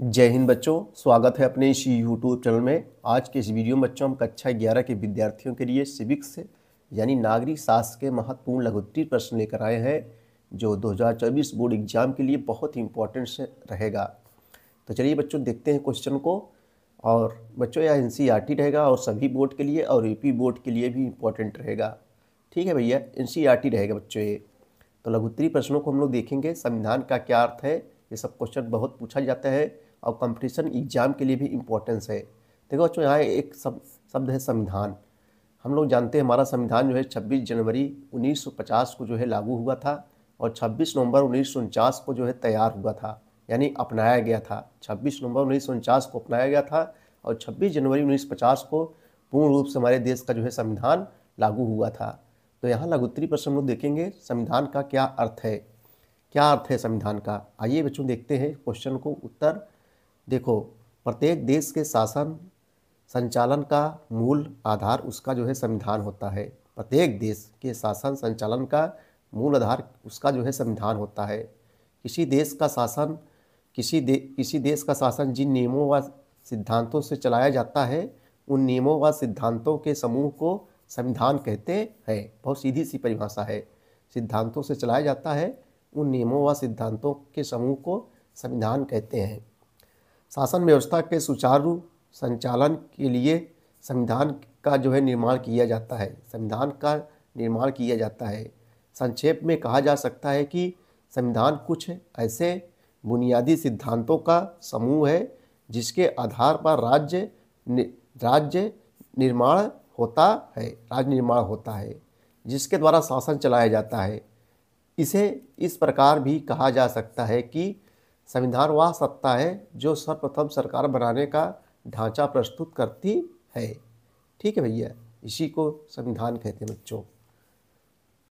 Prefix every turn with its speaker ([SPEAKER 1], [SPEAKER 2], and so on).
[SPEAKER 1] जय हिंद बच्चों स्वागत है अपने इस यूट्यूब चैनल में आज के इस वीडियो में बच्चों हम कक्षा ग्यारह के विद्यार्थियों के लिए सिविक्स यानी नागरिक शास्त्र के महत्वपूर्ण लघुत्तरी प्रश्न लेकर आए हैं जो 2024 बोर्ड एग्जाम के लिए बहुत ही इंपॉर्टेंट रहेगा तो चलिए बच्चों देखते हैं क्वेश्चन को और बच्चों यह एन e रहेगा और सभी बोर्ड के लिए और ए बोर्ड के लिए भी इम्पोर्टेंट रहेगा ठीक है भैया एन e रहेगा बच्चों ये तो लघुत्तरी प्रश्नों को हम लोग देखेंगे संविधान का क्या अर्थ है ये सब क्वेश्चन बहुत पूछा जाता है और कंपटीशन एग्ज़ाम के लिए भी इम्पोर्टेंस है देखो बच्चों यहाँ एक शब्द है संविधान हम लोग जानते हैं हमारा संविधान जो है 26 जनवरी 1950 को जो है लागू हुआ था और 26 नवंबर उन्नीस को जो है तैयार हुआ था यानी अपनाया गया था 26 नवंबर उन्नीस को अपनाया गया था और 26 जनवरी 1950 को पूर्ण रूप से हमारे देश का जो है संविधान लागू हुआ था तो यहाँ लघुत्तरी प्रश्न लोग देखेंगे संविधान का क्या अर्थ है क्या अर्थ है संविधान का आइए बच्चों देखते हैं क्वेश्चन को उत्तर देखो प्रत्येक देश के शासन संचालन का मूल आधार उसका जो है संविधान होता है प्रत्येक देश के शासन संचालन का मूल आधार उसका जो है संविधान होता है किसी देश का शासन किसी दे किसी देश का शासन जिन नियमों व सिद्धांतों से चलाया जाता है उन नियमों व सिद्धांतों के समूह को संविधान कहते हैं बहुत सीधी सी परिभाषा है सिद्धांतों से चलाया जाता है उन नियमों व सिद्धांतों के समूह को संविधान कहते हैं शासन व्यवस्था के सुचारू संचालन के लिए संविधान का जो है निर्माण किया जाता है संविधान का निर्माण किया जाता है संक्षेप में कहा जा सकता है कि संविधान कुछ ऐसे बुनियादी सिद्धांतों का समूह है जिसके आधार पर राज्य राज्य निर्माण होता है राज्य निर्माण होता है जिसके द्वारा शासन चलाया जाता है इसे इस प्रकार भी कहा जा सकता है कि संविधान वह सत्ता है जो सर्वप्रथम सरकार बनाने का ढांचा प्रस्तुत करती है ठीक है भैया इसी को संविधान कहते हैं बच्चों